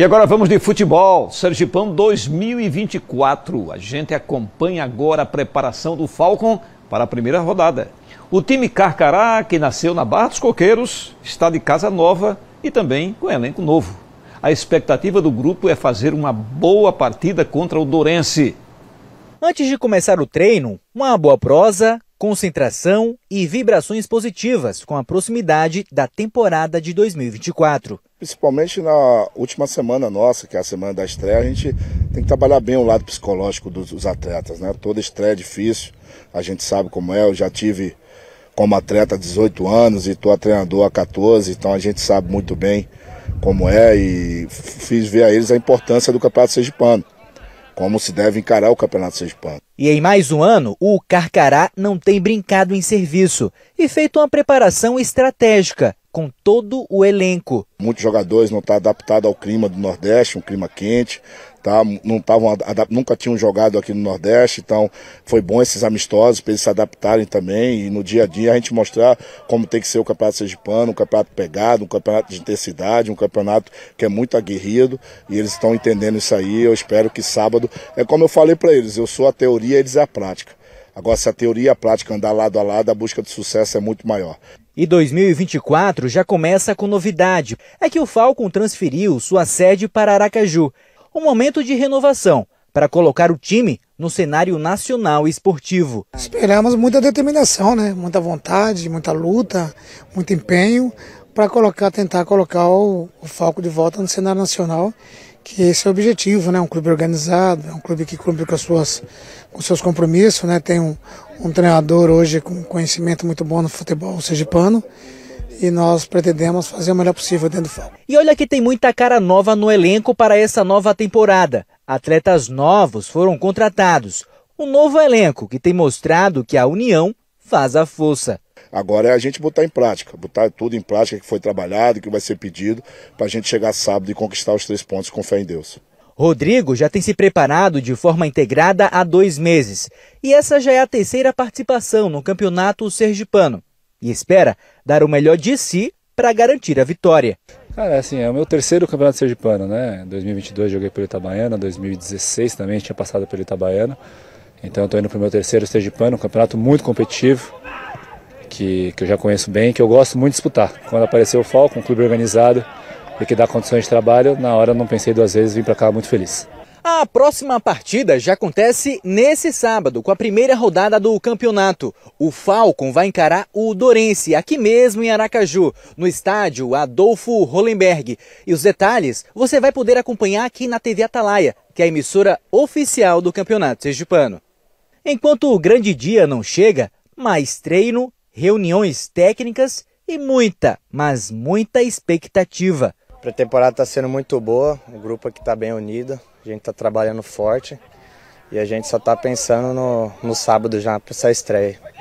E agora vamos de futebol. Sergipão 2024. A gente acompanha agora a preparação do Falcon para a primeira rodada. O time Carcará, que nasceu na Barra dos Coqueiros, está de casa nova e também com elenco novo. A expectativa do grupo é fazer uma boa partida contra o Dorense. Antes de começar o treino, uma boa prosa, concentração e vibrações positivas com a proximidade da temporada de 2024. Principalmente na última semana nossa, que é a semana da estreia, a gente tem que trabalhar bem o lado psicológico dos, dos atletas, né? Toda estreia é difícil, a gente sabe como é, eu já tive como atleta 18 anos e estou a treinador há 14, então a gente sabe muito bem como é e fiz ver a eles a importância do Campeonato Sergipano, como se deve encarar o Campeonato Sergipano. E em mais um ano, o Carcará não tem brincado em serviço e feito uma preparação estratégica com todo o elenco. Muitos jogadores não estão tá adaptados ao clima do Nordeste, um clima quente, tá? não tavam, nunca tinham jogado aqui no Nordeste, então foi bom esses amistosos para eles se adaptarem também e no dia a dia a gente mostrar como tem que ser o campeonato sergipano, um campeonato pegado, um campeonato de intensidade, um campeonato que é muito aguerrido e eles estão entendendo isso aí, eu espero que sábado, é como eu falei para eles, eu sou a teoria, eles é a prática. Agora, se a teoria e a prática andar lado a lado, a busca de sucesso é muito maior. E 2024 já começa com novidade. É que o Falcon transferiu sua sede para Aracaju. Um momento de renovação para colocar o time no cenário nacional esportivo. Esperamos muita determinação, né? Muita vontade, muita luta, muito empenho para colocar, tentar colocar o, o Falco de volta no cenário nacional que esse é o objetivo, né? Um clube organizado, é um clube que cumpre com, suas, com seus compromissos, né? Tem um, um treinador hoje com conhecimento muito bom no futebol sergipano e nós pretendemos fazer o melhor possível dentro do foco. E olha que tem muita cara nova no elenco para essa nova temporada. Atletas novos foram contratados. Um novo elenco que tem mostrado que a união faz a força. Agora é a gente botar em prática, botar tudo em prática que foi trabalhado, que vai ser pedido, para a gente chegar sábado e conquistar os três pontos com fé em Deus. Rodrigo já tem se preparado de forma integrada há dois meses e essa já é a terceira participação no campeonato sergipano e espera dar o melhor de si para garantir a vitória. Cara, assim, é o meu terceiro campeonato sergipano, né? 2022 joguei pelo Itabaiana, 2016 também tinha passado pelo Itabaiana. Então eu tô indo pro meu terceiro sergipano, um campeonato muito competitivo que, que eu já conheço bem, que eu gosto muito de disputar. Quando apareceu o Falco, um clube organizado e que dá condições de trabalho, na hora não pensei duas vezes, vim para cá muito feliz. A próxima partida já acontece nesse sábado, com a primeira rodada do campeonato. O Falcon vai encarar o Dorense, aqui mesmo em Aracaju, no estádio Adolfo Hollenberg. E os detalhes você vai poder acompanhar aqui na TV Atalaia, que é a emissora oficial do campeonato sergipano. Enquanto o grande dia não chega, mais treino reuniões técnicas e muita, mas muita expectativa. A pré-temporada está sendo muito boa, o grupo aqui está bem unido, a gente está trabalhando forte e a gente só está pensando no, no sábado já para essa estreia.